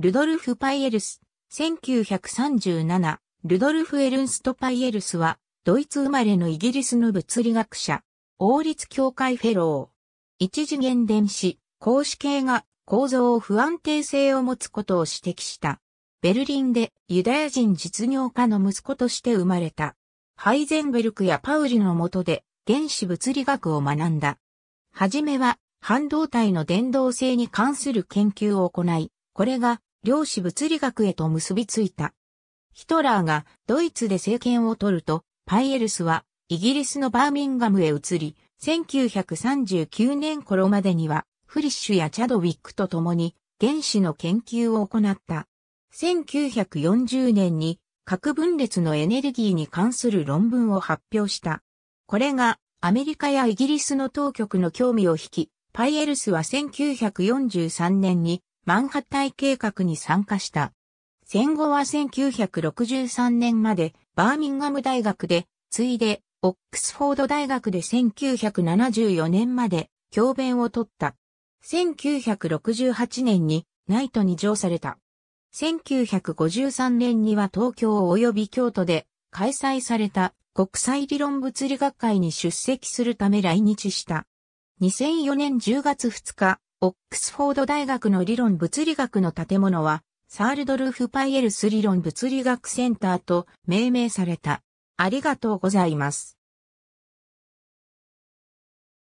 ルドルフ・パイエルス、1937、ルドルフ・エルンスト・パイエルスは、ドイツ生まれのイギリスの物理学者、王立協会フェロー。一次元電子、公子系が構造を不安定性を持つことを指摘した。ベルリンでユダヤ人実業家の息子として生まれた。ハイゼンベルクやパウリの下で原子物理学を学んだ。はじめは半導体の電動性に関する研究を行い、これが量子物理学へと結びついた。ヒトラーがドイツで政権を取ると、パイエルスはイギリスのバーミンガムへ移り、1939年頃までにはフリッシュやチャドウィックと共に原子の研究を行った。1940年に核分裂のエネルギーに関する論文を発表した。これがアメリカやイギリスの当局の興味を引き、パイエルスは1943年にマンハッタイ計画に参加した。戦後は1963年までバーミンガム大学で、次いでオックスフォード大学で1974年まで教鞭を取った。1968年にナイトに上された。1953年には東京及び京都で開催された国際理論物理学会に出席するため来日した。2004年10月2日、オックスフォード大学の理論物理学の建物は、サールドルフ・パイエルス理論物理学センターと命名された。ありがとうございます。